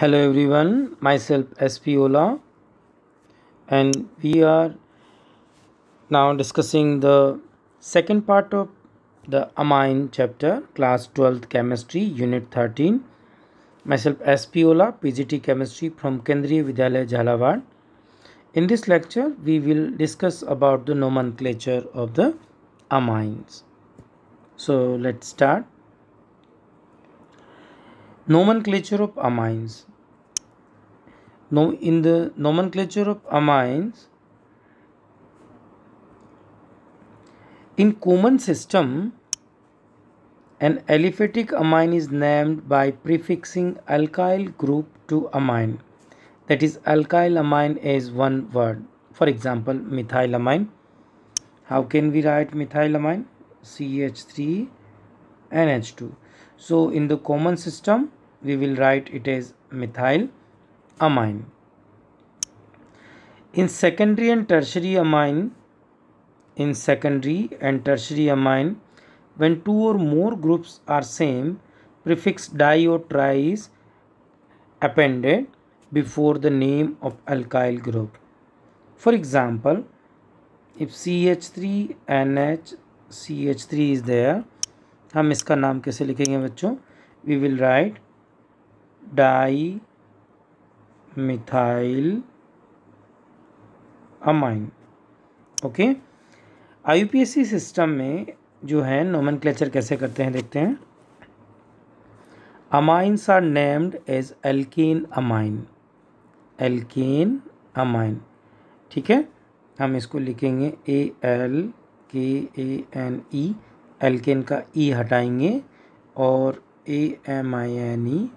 Hello everyone, myself SP Ola and we are now discussing the second part of the amine chapter class 12th chemistry unit 13 myself SP Ola PGT chemistry from Kendriya Vidyalaya Jhalawar in this lecture we will discuss about the nomenclature of the amines so let's start Nomenclature of amines. Now, in the nomenclature of amines, in common system, an aliphatic amine is named by prefixing alkyl group to amine. That is, alkyl amine is one word. For example, methylamine. How can we write methylamine? CH3NH2. So, in the common system, we will write it as methyl amine. In secondary and tertiary amine, in secondary and tertiary amine, when two or more groups are same, prefix di or tri is appended before the name of alkyl group. For example, if CH3 NH CH3 is there, हम इसका नाम कैसे लिखेंगे बच्चों? We will write di methyl amine okay IUPSC system में जो है nomen कैसे करते हैं देखते हैं amines are named as alkane amine alkane amine ठीक है हम इसको लिखेंगे ए एल के ए एन ई एल्किन का ई e हटाएंगे और A M I N E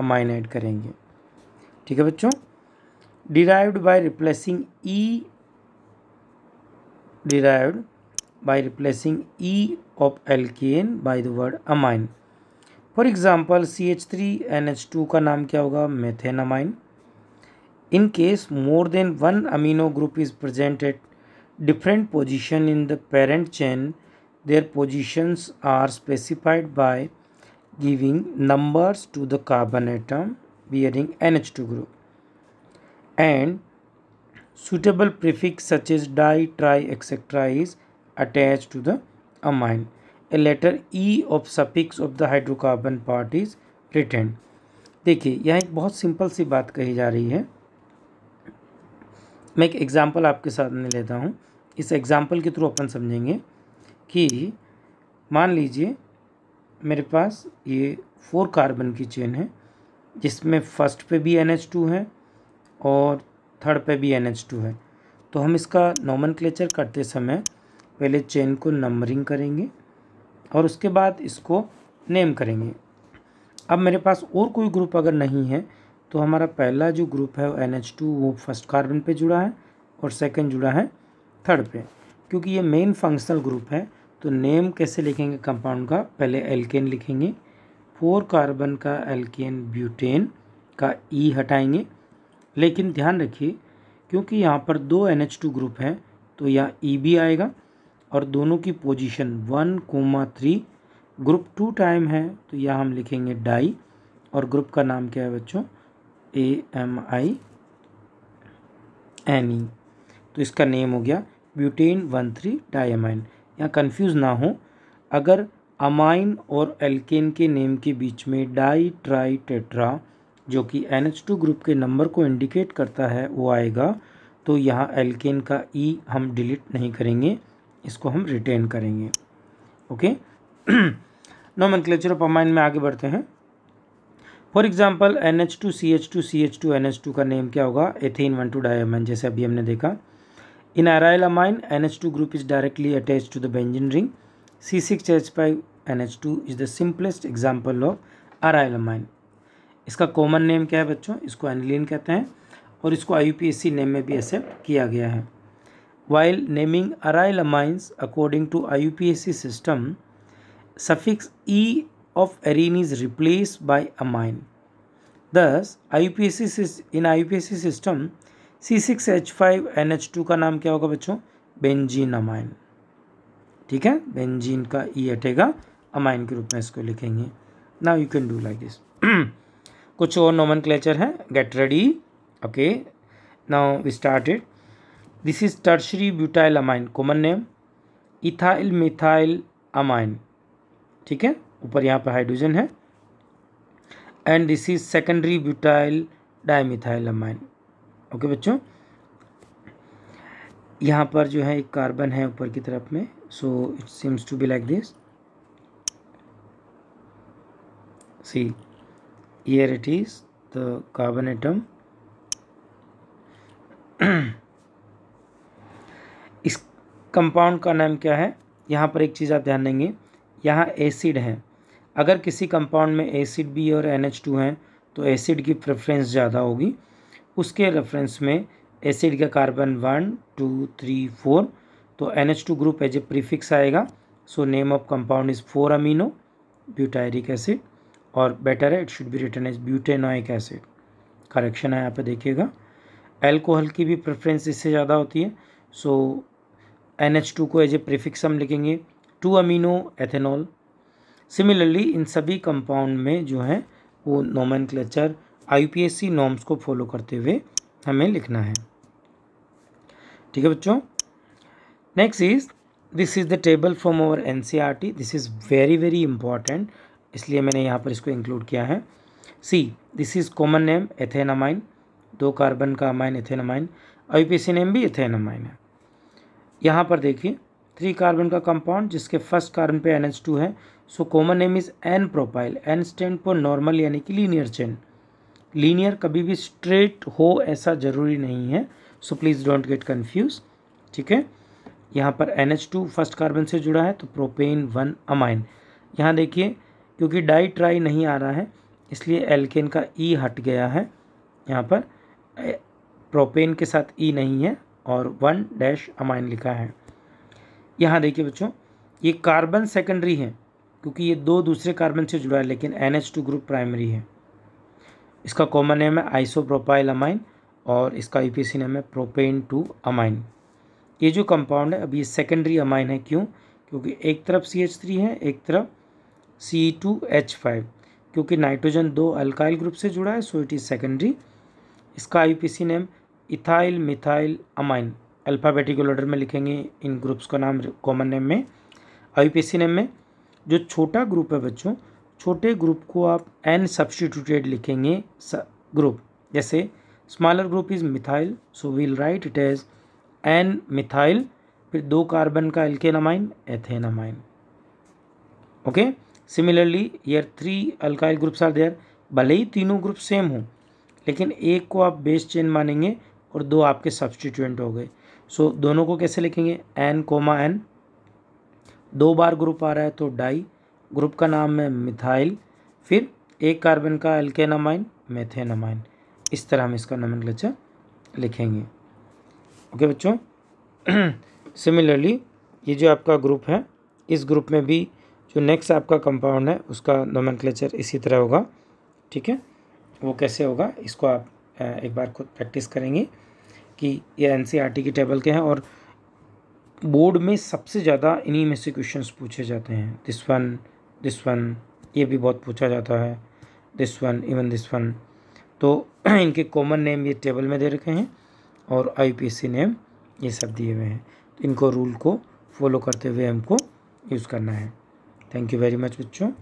amine add करेंगे ठीक है बच्चों derived by replacing E derived by replacing E of alkane by the word amine for example C H three N H two का नाम क्या होगा methane amine in case more than one amino group is presented different position in the parent chain their positions are specified by giving numbers to the carbon atom bearing NH2 group and suitable prefix such as di, tri, etc. is attached to the amine. A letter E of suffix of the hydrocarbon part is written. देखिए यह एक बहुत simple सी बात कही जा रही है मैं एक एग्ज़ाम्पल आपके साथ में लेता हूँ इस एग्ज़ाम्पल के थ्रू अपन समझेंगे कि मान लीजिए मेरे पास ये फोर कार्बन की चेन है जिसमें फर्स्ट पे भी एन एच टू है और थर्ड पे भी एन एच टू है तो हम इसका नॉमन करते समय पहले चेन को नंबरिंग करेंगे और उसके बाद इसको नेम करेंगे अब मेरे पास और कोई ग्रुप अगर नहीं है तो हमारा पहला जो ग्रुप है एन एच टू वो फर्स्ट कार्बन पे जुड़ा है और सेकंड जुड़ा है थर्ड पे क्योंकि ये मेन फंक्शनल ग्रुप है तो नेम कैसे लिखेंगे कंपाउंड का पहले एल्केन लिखेंगे फोर कार्बन का एल्केन ब्यूटेन का ई e हटाएंगे लेकिन ध्यान रखिए क्योंकि यहाँ पर दो एन एच टू ग्रुप हैं तो यहाँ ई e भी आएगा और दोनों की position one comma three group two time है तो यह हम लिखेंगे डाई और ग्रुप का नाम क्या है बच्चों ए एम आई एन ई तो इसका नेम हो गया ब्यूटेन वन थ्री एन या कंफ्यूज ना हो अगर अमाइन और एल्केन के नेम के बीच में डाई ट्राई टेट्रा जो कि एन टू ग्रुप के नंबर को इंडिकेट करता है वो आएगा तो यहाँ एल्केन का ई e हम डिलीट नहीं करेंगे इसको हम रिटेन करेंगे okay nomenclature of amine में आगे बढ़ते हैं for example N H two C H two C H two N H two का नेम क्या होगा एथेन वन टू डायमंड जैसे अभी हमने देखा In aryl amine, NH2 group is directly attached to the benzene ring. C6H5NH2 is the simplest example of aryl amine. इसका common name क्या है बच्चों इसको एनिलीन कहते हैं और इसको I U P S C name में भी एक्सेप्ट किया गया है while naming aryl amines according to I U P S C system suffix E of arene is replace by amine this I U P S C in I P S C system C six H five N H two का नाम क्या होगा बच्चों benzene amine ठीक है benzene का E e हटेगा amine के रूप में इसको लिखेंगे now you can do like this कुछ और नोमन क्लेचर है get ready okay now we started this is tertiary butyl amine common name ethyl methyl amine ठीक है ऊपर यहाँ पर हाइड्रोजन है and this is secondary butyl dimethyl amine okay बच्चों यहाँ पर जो है एक कार्बन है ऊपर की तरफ में so it seems to be like this see here it is the carbon atom इस कंपाउंड का नाम क्या है यहाँ पर एक चीज़ आप ध्यान देंगे यहाँ एसिड है अगर किसी कंपाउंड में एसिड भी और एन एच टू है तो एसिड की प्रेफरेंस ज़्यादा होगी उसके रेफरेंस में एसिड का carbon one two three four तो N H two group as a prefix आएगा so name of compound is four amino butyric acid और बेटर है it should be return as butanoic acid correction है यहाँ पे देखिएगा alcohol की भी प्रेफरेंस इससे ज़्यादा होती है सो एन एच टू को एज ए प्रीफिक्स हम लिखेंगे two amino ethanol similarly in सभी कंपाउंड में जो है वो नोमन आईपीएससी नॉर्म्स को फॉलो करते हुए हमें लिखना है ठीक है बच्चों next is this is the table from our N this is very very important इसलिए मैंने यहाँ पर इसको इंक्लूड किया है see this is common name ethanamine दो कार्बन का अमाइन एथेनामाइन आईपीएससी नेम भी एथेनामाइन है यहाँ पर देखिए थ्री कार्बन का कंपाउंड जिसके फर्स्ट कार्बन पे एन टू है so common name is N propyl N stand for normal यानी कि लीनियर चेन लीनियर कभी भी स्ट्रेट हो ऐसा ज़रूरी नहीं है so please don't get confuse ठीक है यहाँ पर N H two first carbon से जुड़ा है तो प्रोपेन वन अमाइन यहाँ देखिए क्योंकि डाई ट्राई नहीं आ रहा है इसलिए एल्केन का ई e हट गया है यहाँ पर प्रोपेन के साथ ई e नहीं है और वन डैश अमाइन लिखा है यहाँ देखिए बच्चों ये कार्बन सेकेंडरी है क्योंकि ये दो दूसरे कार्बन से जुड़ा है लेकिन N H two group primary है इसका कॉमन नेम है आइसोप्रोपाइल अमाइन और इसका पी e नेम है प्रोपेन टू अमाइन ये जो कंपाउंड है अब ये सेकेंडरी अमाइन है क्यों क्योंकि एक तरफ सी एच थ्री है एक तरफ सी टू एच फाइव क्योंकि नाइट्रोजन दो अल्काइल ग्रुप से जुड़ा है सो इट इज़ सेकेंडरी इसका IUPAC name ethyl methyl amine alphabetical order में लिखेंगे इन ग्रुप्स का नाम कॉमन नेम में आई नेम e में जो छोटा ग्रुप है बच्चों छोटे ग्रुप को आप एन सब्सटीट्यूटेड लिखेंगे ग्रुप जैसे smaller group is methyl so we'll write it as N methyl फिर दो कार्बन का alkanamine ethanamine okay similarly here three alkyl groups are there भले ही तीनों ग्रुप सेम हों लेकिन एक को आप बेस चेन मानेंगे और दो आपके सब्सटीट्यूएंट हो गए सो so, दोनों को कैसे लिखेंगे एन कोमा एन दो बार ग्रुप आ रहा है तो डाई ग्रुप का नाम है मिथाइल फिर एक कार्बन का एल्केनामाइन मेथेनामाइन इस तरह हम इसका नोमेनक्लेचर लिखेंगे ओके बच्चों सिमिलरली ये जो आपका ग्रुप है इस ग्रुप में भी जो नेक्स्ट आपका कंपाउंड है उसका नोमन इसी तरह होगा ठीक है वो कैसे होगा इसको आप एक बार खुद प्रैक्टिस करेंगे कि ये एन e की टेबल के हैं और बोर्ड में सबसे ज़्यादा इन्हीं में से क्वेश्चंस पूछे जाते हैं दिस वन दिस वन ये भी बहुत पूछा जाता है this one even this one तो इनके कॉमन नेम ये टेबल में दे रखे हैं और आईपीसी नेम ये सब दिए हुए हैं तो इनको रूल को फॉलो करते हुए हमको यूज़ करना है थैंक यू वेरी मच बच्चों